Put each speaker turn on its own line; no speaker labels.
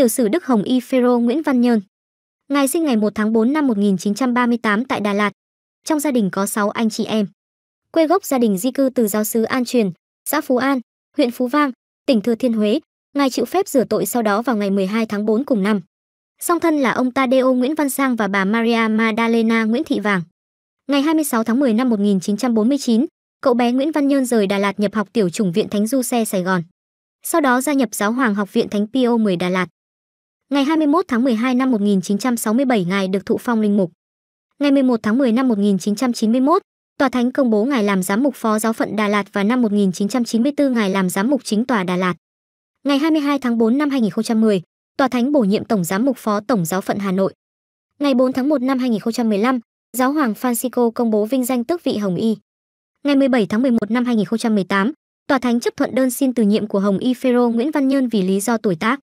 tiểu sử Đức Hồng Y Phêrô Nguyễn Văn Nhơn. Ngài sinh ngày 1 tháng 4 năm 1938 tại Đà Lạt. Trong gia đình có 6 anh chị em. Quê gốc gia đình di cư từ giáo sứ An Truyền, xã Phú An, huyện Phú Vang, tỉnh Thừa Thiên Huế. Ngài chịu phép rửa tội sau đó vào ngày 12 tháng 4 cùng năm. Song thân là ông Tadeo Nguyễn Văn Sang và bà Maria madalena Nguyễn Thị Vàng. Ngày 26 tháng 10 năm 1949, cậu bé Nguyễn Văn Nhơn rời Đà Lạt nhập học tiểu chủng viện Thánh Du Xe Sài Gòn. Sau đó gia nhập Giáo hoàng học viện Thánh Pio 10 Đà Lạt. Ngày 21 tháng 12 năm 1967 ngài được thụ phong linh mục. Ngày 11 tháng 10 năm 1991, tòa thánh công bố ngài làm giám mục phó giáo phận Đà Lạt và năm 1994 ngài làm giám mục chính tòa Đà Lạt. Ngày 22 tháng 4 năm 2010, tòa thánh bổ nhiệm tổng giám mục phó tổng giáo phận Hà Nội. Ngày 4 tháng 1 năm 2015, giáo hoàng Francisco công bố vinh danh tước vị Hồng Y. Ngày 17 tháng 11 năm 2018, tòa thánh chấp thuận đơn xin từ nhiệm của Hồng Y Phêrô Nguyễn Văn Nhơn vì lý do tuổi tác.